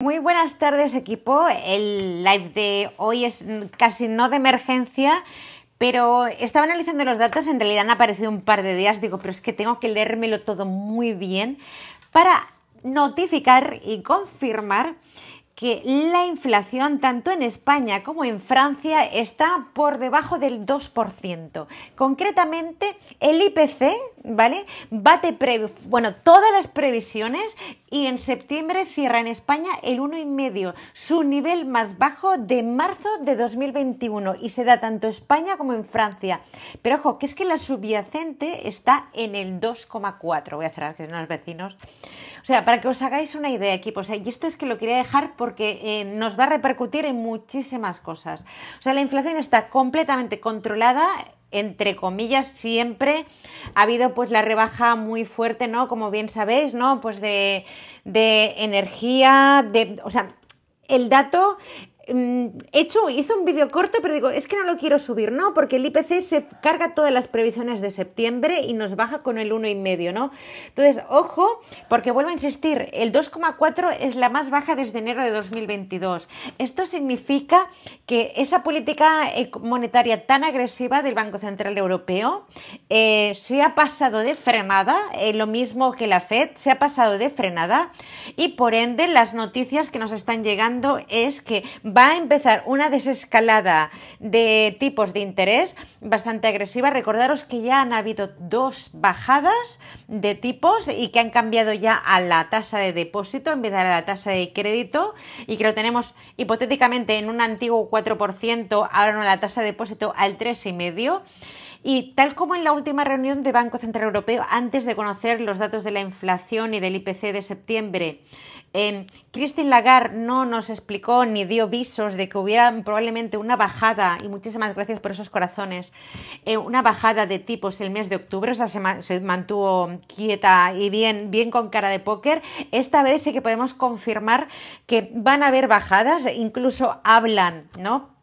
Muy buenas tardes equipo. El live de hoy es casi no de emergencia, pero estaba analizando los datos, en realidad han aparecido un par de días, digo, pero es que tengo que leérmelo todo muy bien para notificar y confirmar que la inflación tanto en España como en Francia está por debajo del 2%. Concretamente, el IPC, ¿vale? Bate bueno, todas las previsiones y en septiembre cierra en España el 1,5, su nivel más bajo de marzo de 2021 y se da tanto en España como en Francia. Pero ojo, que es que la subyacente está en el 2,4. Voy a cerrar que son los vecinos. O sea, para que os hagáis una idea, equipo, o y esto es que lo quería dejar porque eh, nos va a repercutir en muchísimas cosas. O sea, la inflación está completamente controlada, entre comillas, siempre ha habido pues la rebaja muy fuerte, ¿no? Como bien sabéis, ¿no? Pues de, de energía, de, o sea, el dato Mm, hecho, hizo un vídeo corto, pero digo, es que no lo quiero subir, ¿no? Porque el IPC se carga todas las previsiones de septiembre y nos baja con el 1,5, ¿no? Entonces, ojo, porque vuelvo a insistir, el 2,4 es la más baja desde enero de 2022. Esto significa que esa política monetaria tan agresiva del Banco Central Europeo eh, se ha pasado de frenada, eh, lo mismo que la Fed, se ha pasado de frenada y por ende las noticias que nos están llegando es que va a empezar una desescalada de tipos de interés bastante agresiva. Recordaros que ya han habido dos bajadas de tipos y que han cambiado ya a la tasa de depósito en vez de a la tasa de crédito y que lo tenemos hipotéticamente en un antiguo 4%, ahora no la tasa de depósito al 3,5%. Y tal como en la última reunión de Banco Central Europeo, antes de conocer los datos de la inflación y del IPC de septiembre, em, Christine Lagarde no nos explicó ni dio visos de que hubiera probablemente una bajada, y muchísimas gracias por esos corazones, eh, una bajada de tipos el mes de octubre, o sea, se, mantuvo quieta y bien, bien con cara de póker. Esta vez sí que podemos confirmar que van a haber bajadas, incluso hablan, ¿no?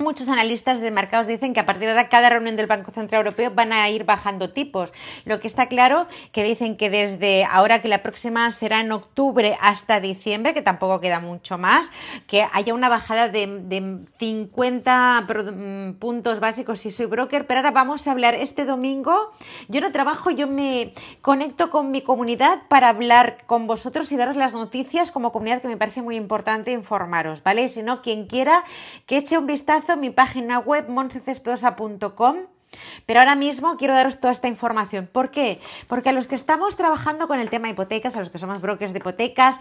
Muchos analistas de mercados dicen que a partir de ahora cada reunión del Banco Central Europeo van a ir bajando tipos. Lo que está claro que dicen que desde ahora que la próxima será en octubre hasta diciembre, que tampoco queda mucho más, que haya una bajada de, 50 mm, puntos básicos si soy broker. Pero ahora vamos a hablar este domingo. Yo no trabajo, yo me conecto con mi comunidad para hablar con vosotros y daros las noticias como comunidad que me parece muy importante informaros, ¿vale? Si no, quien quiera que eche un vistazo mi página web monsecespedosa.com pero ahora mismo quiero daros toda esta información. ¿Por qué? Porque a los que estamos trabajando con el tema de hipotecas, a los que somos brokers de hipotecas,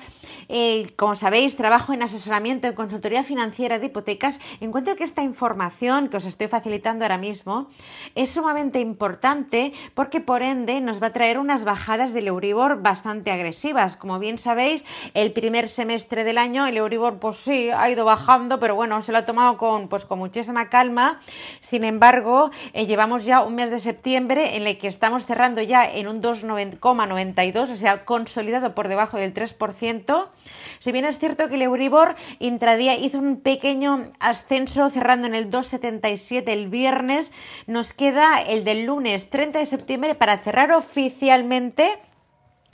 eh, como sabéis, trabajo en asesoramiento, en consultoría financiera de hipotecas, encuentro que esta información que os estoy facilitando ahora mismo es sumamente importante porque por ende nos va a traer unas bajadas del Euribor bastante agresivas. Como bien sabéis, el primer semestre del año el Euribor pues sí ha ido bajando, pero bueno, se lo ha tomado con, pues, con muchísima calma. Sin embargo, llevamos ya un mes de septiembre en el que estamos cerrando ya en un 2,92, o sea, consolidado por debajo del 3%. Si bien es cierto que el Euribor intradía hizo un pequeño ascenso cerrando en el 2,77 el viernes, nos queda el del lunes 30 de septiembre para cerrar oficialmente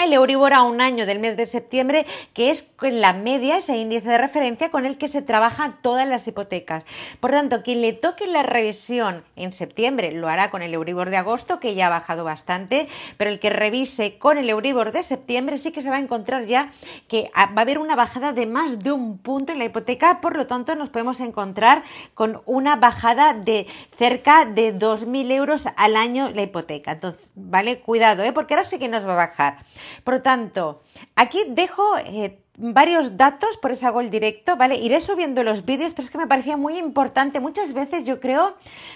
el Euribor a un año del mes de septiembre, que es la media, ese índice de referencia con el que se trabaja todas las hipotecas. Por tanto, quien le toque la revisión en septiembre lo hará con el Euribor de agosto, que ya ha bajado bastante, pero el que revise con el Euribor de septiembre sí que se va a encontrar ya que ah, va a haber una bajada de más de un punto en la hipoteca, por lo tanto nos podemos encontrar con una bajada de cerca de 2.000 euros al año la hipoteca. Entonces, ¿vale? Cuidado, ¿eh? porque ahora sí que nos va a bajar. Por lo tanto, aquí dejo eh, varios datos por eso hago el directo, ¿vale? Iré subiendo los vídeos, pero es que me parecía muy importante. Muchas veces yo creo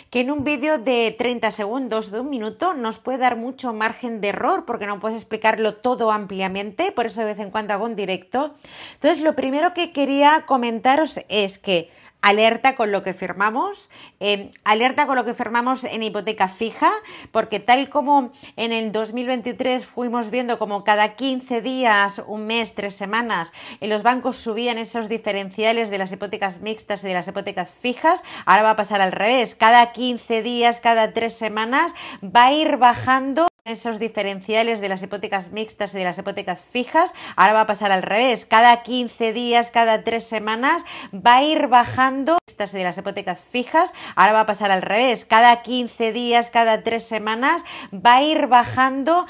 que en un vídeo de 30 segundos, de un minuto, nos puede dar mucho margen de error porque no puedes explicarlo todo ampliamente, por eso de vez en cuando hago un directo. Entonces, lo primero que quería comentaros es que alerta con lo que firmamos, em, alerta con lo que firmamos en hipoteca fija, porque tal como en el 2023 fuimos viendo como cada 15 días, un mes, tres semanas, en eh, los bancos subían esos diferenciales de las hipotecas mixtas y de las hipotecas fijas, ahora va a pasar al revés, cada 15 días, cada tres semanas va a ir bajando esos diferenciales de las hipotecas mixtas y de las hipotecas fijas, ahora va a pasar al revés. Cada 15 días, cada 3 semanas, va a ir bajando estas de las hipotecas fijas, ahora va a pasar al revés. Cada 15 días, cada 3 semanas, va a ir bajando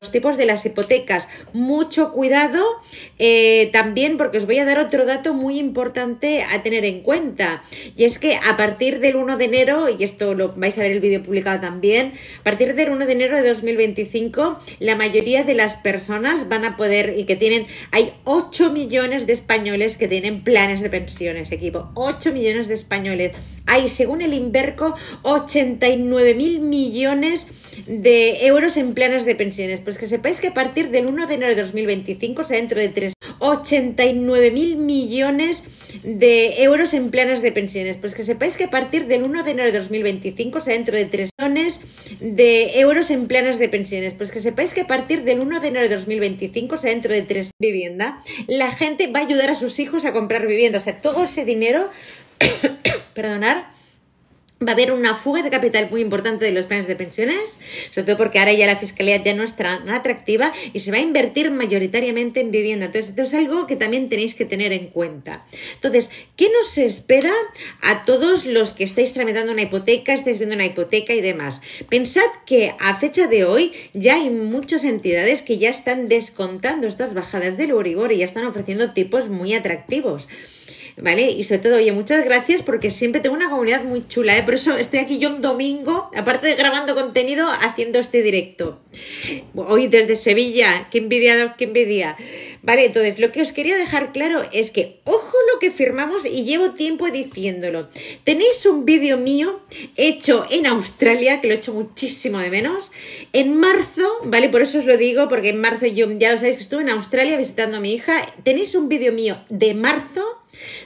los tipos de las hipotecas. Mucho cuidado eh, también porque os voy a dar otro dato muy importante a tener en cuenta. Y es que a partir del 1 de enero, y esto lo vais a ver el vídeo publicado también, a partir del 1 de enero de 2025, la mayoría de las personas van a poder y que tienen, hay 8 millones de españoles que tienen planes de pensiones, equipo, 8 millones de españoles hay, según el Inverco, 89.000 millones de euros en planes de pensiones. Pues que sepáis que a partir del 1 de enero de 2025, se sea, dentro de tres, 89.000 millones de euros en planes de pensiones. Pues que sepáis que a partir del 1 de enero de 2025, se sea, dentro de tres millones de euros en planas de pensiones. Pues que sepáis que a partir del 1 de enero de 2025, o sea, dentro de tres vivienda, la gente va a ayudar a sus hijos a comprar vivienda. O sea, todo ese dinero perdonar, va a haber una fuga de capital muy importante de los planes de pensiones, sobre todo porque ahora ya la fiscalía ya no es tan atractiva y se va a invertir mayoritariamente en vivienda. Entonces, esto es algo que también tenéis que tener en cuenta. Entonces, ¿qué nos espera a todos los que estáis tramitando una hipoteca, estáis viendo una hipoteca y demás? Pensad que a fecha de hoy ya hay muchas entidades que ya están descontando estas bajadas del Uribor y ya están ofreciendo tipos muy atractivos. ¿vale? Y sobre todo, oye, muchas gracias porque siempre tengo una comunidad muy chula, ¿eh? Por eso estoy aquí yo un domingo, aparte de grabando contenido, haciendo este directo. Hoy desde Sevilla, qué envidia, qué envidia. Vale, entonces lo que os quería dejar claro es que, ojo lo que firmamos y llevo tiempo diciéndolo. Tenéis un vídeo mío hecho en Australia, que lo he hecho muchísimo de menos, en marzo, ¿vale? Por eso os lo digo, porque en marzo yo ya os sabéis que estuve en Australia visitando a mi hija. Tenéis un vídeo mío de marzo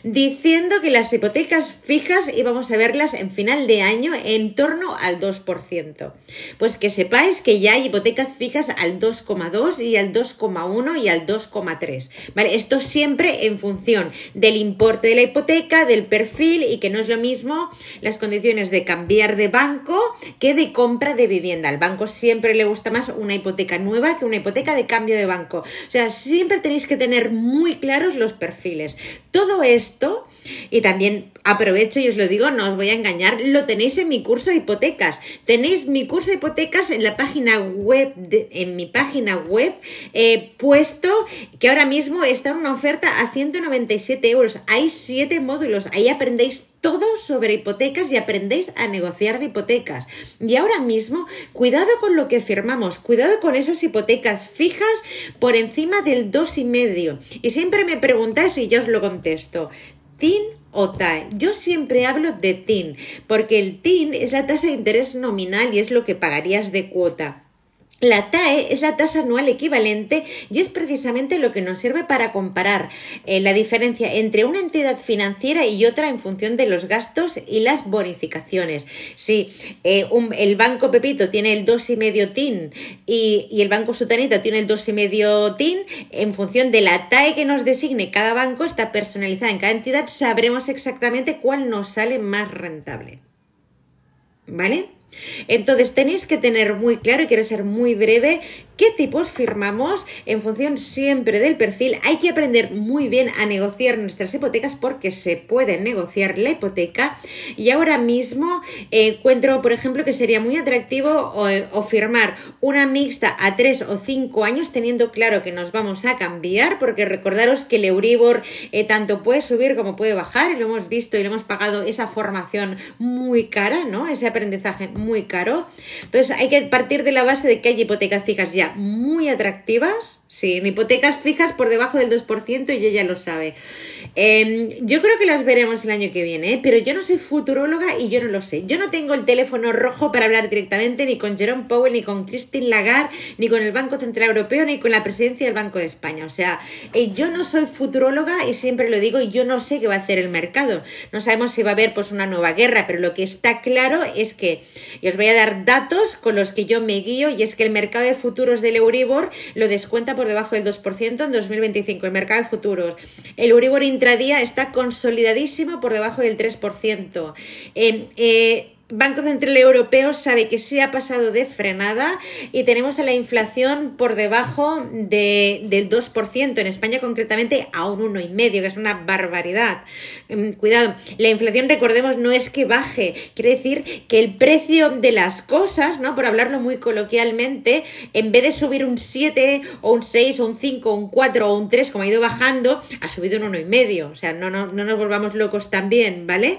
diciendo que las hipotecas fijas íbamos a verlas en final de año en torno al 2%. Pues que sepáis que ya hay hipotecas fijas al 2,2 y al 2,1 y al 2,3. ¿Vale? Esto siempre en función del importe de la hipoteca, del perfil y que no es lo mismo las condiciones de cambiar de banco que de compra de vivienda. Al banco siempre le gusta más una hipoteca nueva que una hipoteca de cambio de banco. O sea, siempre tenéis que tener muy claros los perfiles. Todo esto, y también aprovecho y os lo digo, no os voy a engañar, lo tenéis en mi curso de hipotecas. Tenéis mi curso de hipotecas en la página web, de, en mi página web, eh, puesto que ahora mismo está en una oferta a 197 euros. Hay 7 módulos, ahí aprendéis todo sobre hipotecas y aprendéis a negociar de hipotecas. Y ahora mismo, cuidado con lo que firmamos, cuidado con esas hipotecas fijas por encima del 2,5. Y siempre me preguntáis y yo os lo contesto. TIN o TAE. Yo siempre hablo de TIN, porque el TIN es la tasa de interés nominal y es lo que pagarías de cuota. La TAE es la tasa anual equivalente y es precisamente lo que nos sirve para comparar eh, la diferencia entre una entidad financiera y otra en función de los gastos y las bonificaciones. Si eh, el banco Pepito tiene el 2,5 TIN y, y el banco Sutanita tiene el 2,5 TIN, en función de la TAE que nos designe cada banco, está personalizada en cada entidad, sabremos exactamente cuál nos sale más rentable. ¿Vale? Entonces tenéis que tener muy claro, y quiero ser muy breve, qué tipos firmamos en función siempre del perfil. Hay que aprender muy bien a negociar nuestras hipotecas porque se puede negociar la hipoteca y ahora mismo eh, encuentro, por ejemplo, que sería muy atractivo o, eh, firmar una mixta a 3 o 5 años teniendo claro que nos vamos a cambiar porque recordaros que el Euribor eh, tanto puede subir como puede bajar y lo hemos visto y lo hemos pagado esa formación muy cara, ¿no? Ese aprendizaje muy caro. Entonces hay que partir de la base de que hay hipotecas fijas ya muy atractivas Sí, hipotecas fijas por debajo del 2% y ella lo sabe. Em, yo creo que las veremos el año que viene, ¿eh? pero yo no soy futuróloga y yo no lo sé. Yo no tengo el teléfono rojo para hablar directamente ni con Jerome Powell, ni con Christine Lagarde, ni con el Banco Central Europeo, ni con la presidencia del Banco de España. O sea, eh, yo no soy futuróloga y siempre lo digo y yo no sé qué va a hacer el mercado. No sabemos si va a haber pues una nueva guerra, pero lo que está claro es que, y os voy a dar datos con los que yo me guío, y es que el mercado de futuros del Euribor lo descuenta por por debajo del 2% en 2025, el mercado de futuros. El Uribor intradía está consolidadísimo por debajo del 3%. Banco Central Europeo sabe que se ha pasado de frenada y tenemos a la inflación por debajo del 2%, en España concretamente a un 1,5%, que es una barbaridad. Mm, cuidado, la inflación, recordemos, no es que baje, quiere decir que el precio de las cosas, ¿no? Por hablarlo muy coloquialmente, en vez de subir un 7 o un 6 o un 5 o un 4 o un 3 como ha ido bajando, ha subido un 1,5%. O sea, no, no nos volvamos locos también, ¿vale?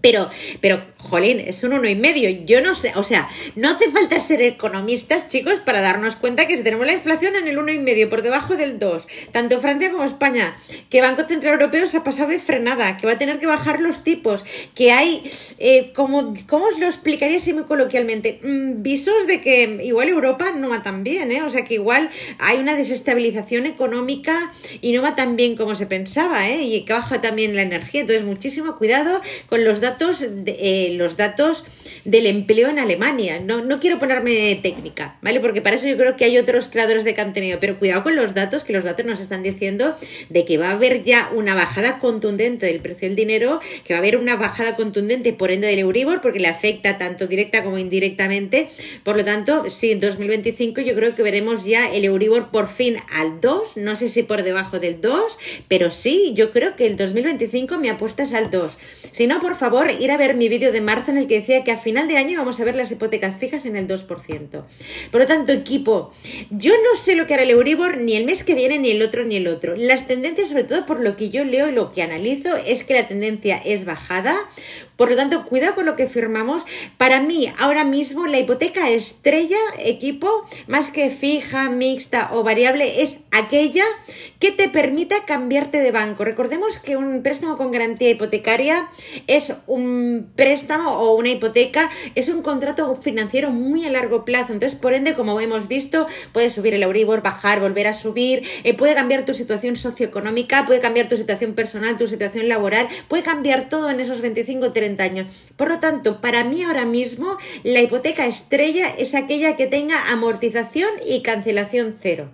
Pero, pero, jolín, es un uno y medio. Yo no sé, o sea, no hace falta ser economistas, chicos, para darnos cuenta que si tenemos la inflación en el uno y medio, por debajo del 2, tanto Francia como España, que Banco Central Europeo se ha pasado de frenada, que va a tener que bajar los tipos, que hay, eh, como, ¿cómo os lo explicaría así muy coloquialmente? Mm, visos de que igual Europa no va tan bien, ¿eh? O sea, que igual hay una desestabilización económica y no va tan bien como se pensaba, ¿eh? Y que baja también la energía. Entonces, muchísimo cuidado con los datos de, eh, los datos del empleo en Alemania. No, no quiero ponerme técnica, ¿vale? Porque para eso yo creo que hay otros creadores de contenido, pero cuidado con los datos, que los datos nos están diciendo de que va a haber ya una bajada contundente del precio del dinero, que va a haber una bajada contundente por ende del Euribor, porque le afecta tanto directa como indirectamente. Por lo tanto, sí, en 2025 yo creo que veremos ya el Euribor por fin al 2, no sé si por debajo del 2, pero sí, yo creo que el 2025 me apuestas al 2. Si no, por favor, ir a ver mi vídeo de marzo en el que decía que a final de año vamos a ver las hipotecas fijas en el 2%. Por lo tanto, equipo, yo no sé lo que hará el Euribor ni el mes que viene, ni el otro, ni el otro. Las tendencias, sobre todo por lo que yo leo y lo que analizo, es que la tendencia es bajada. Por lo tanto, cuidado con lo que firmamos. Para mí, ahora mismo, la hipoteca estrella, equipo, más que fija, mixta o variable, es aquella que te permita cambiarte de banco. Recordemos que un préstamo con garantía hipotecaria es un préstamo o una hipoteca, es un contrato financiero muy a largo plazo. Entonces, por ende, como hemos visto, puede subir el Euribor, bajar, volver a subir, eh, puede cambiar tu situación socioeconómica, puede cambiar tu situación personal, tu situación laboral, puede cambiar todo en esos 25 o 30 años. Por lo tanto, para mí ahora mismo la hipoteca estrella es aquella que tenga amortización y cancelación cero.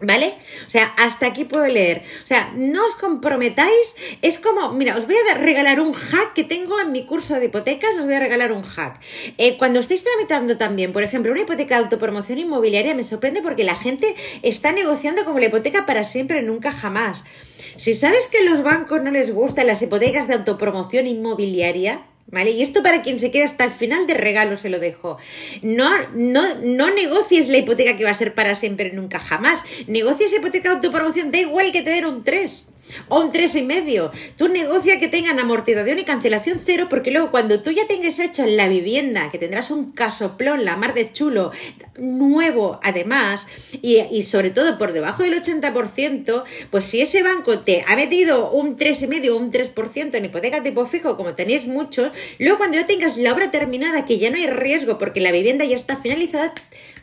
¿Vale? O sea, hasta aquí puedo leer. O sea, no os comprometáis. Es como, mira, os voy a regalar un hack que tengo en mi curso de hipotecas, os voy a regalar un hack. Eh, cuando estáis tramitando también, por ejemplo, una hipoteca de autopromoción inmobiliaria, me sorprende porque la gente está negociando como la hipoteca para siempre, nunca jamás. Si sabes que los bancos no les gustan las hipotecas de autopromoción inmobiliaria, ¿Vale? Y esto para quien se quede hasta el final de regalo se lo dejo. No, no, no negocies la hipoteca que va a ser para siempre, nunca jamás. negocies hipoteca de autopromoción, da igual que te den un 3 o un medio Tú negocia que tengan amortización y cancelación cero porque luego cuando tú ya tengas hecha la vivienda, que tendrás un casoplón, la mar de chulo, nuevo además, y, y sobre todo por debajo del 80%, pues si ese banco te ha metido un 3,5 o un 3% en hipoteca tipo fijo, como tenéis muchos, luego cuando ya tengas la obra terminada, que ya no hay riesgo porque la vivienda ya está finalizada,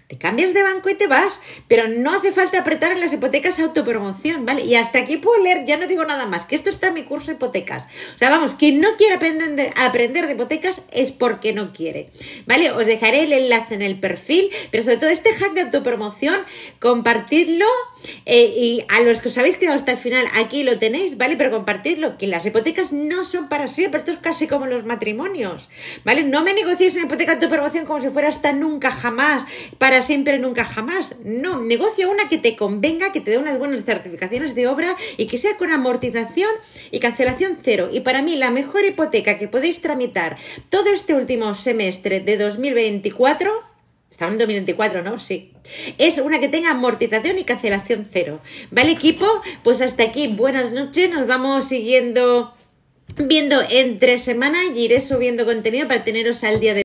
te cambias de banco y te vas, pero no hace falta apretar en las hipotecas autopromoción, ¿vale? Y hasta aquí puedo leer, ya no digo nada más, que esto está en mi curso de hipotecas. O sea, vamos, quien no quiere aprender, aprender de hipotecas es porque no quiere, ¿vale? Os dejaré el enlace en el perfil, pero sobre todo este hack de autopromoción, compartidlo eh, y a los que os habéis quedado hasta el final, aquí lo tenéis, ¿vale? Pero compartidlo, que las hipotecas no son para siempre, esto es casi como los matrimonios, ¿vale? No me negocies una hipoteca de tu promoción como si fuera hasta nunca jamás, para siempre nunca jamás. No, negocia una que te convenga, que te dé unas buenas certificaciones de obra y que sea con amortización y cancelación cero. Y para mí, la mejor hipoteca que podéis tramitar todo este último semestre de 2024 estaba en 2024, ¿no? Sí. Es una que tenga amortización y cancelación cero. ¿Vale, equipo? Pues hasta aquí. Buenas noches. Nos vamos siguiendo viendo entre semana y iré subiendo contenido para teneros al día de